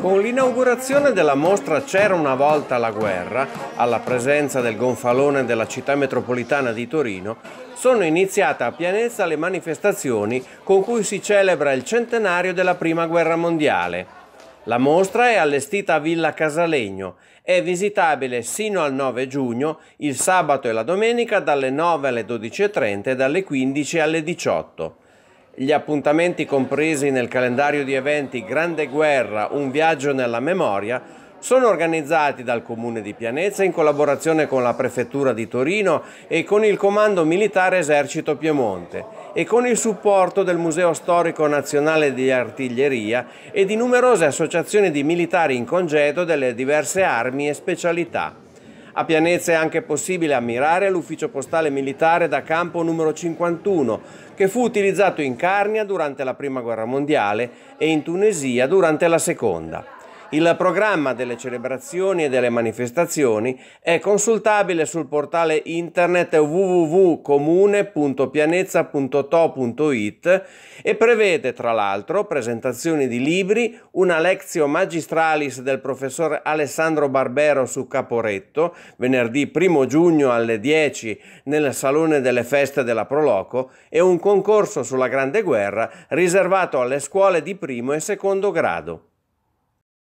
Con l'inaugurazione della mostra C'era una volta la guerra, alla presenza del gonfalone della città metropolitana di Torino, sono iniziate a pienezza le manifestazioni con cui si celebra il centenario della Prima Guerra Mondiale. La mostra è allestita a Villa Casalegno, è visitabile sino al 9 giugno, il sabato e la domenica dalle 9 alle 12.30 e dalle 15 alle 18. Gli appuntamenti compresi nel calendario di eventi Grande Guerra, un viaggio nella memoria, sono organizzati dal Comune di Pianezza in collaborazione con la Prefettura di Torino e con il Comando Militare Esercito Piemonte e con il supporto del Museo Storico Nazionale di Artiglieria e di numerose associazioni di militari in congedo delle diverse armi e specialità. A Pianezza è anche possibile ammirare l'ufficio postale militare da campo numero 51, che fu utilizzato in Carnia durante la Prima Guerra Mondiale e in Tunisia durante la Seconda. Il programma delle celebrazioni e delle manifestazioni è consultabile sul portale internet www.comune.pianezza.to.it e prevede tra l'altro presentazioni di libri, una lezio magistralis del professor Alessandro Barbero su Caporetto venerdì 1 giugno alle 10 nel Salone delle Feste della Proloco e un concorso sulla Grande Guerra riservato alle scuole di primo e secondo grado.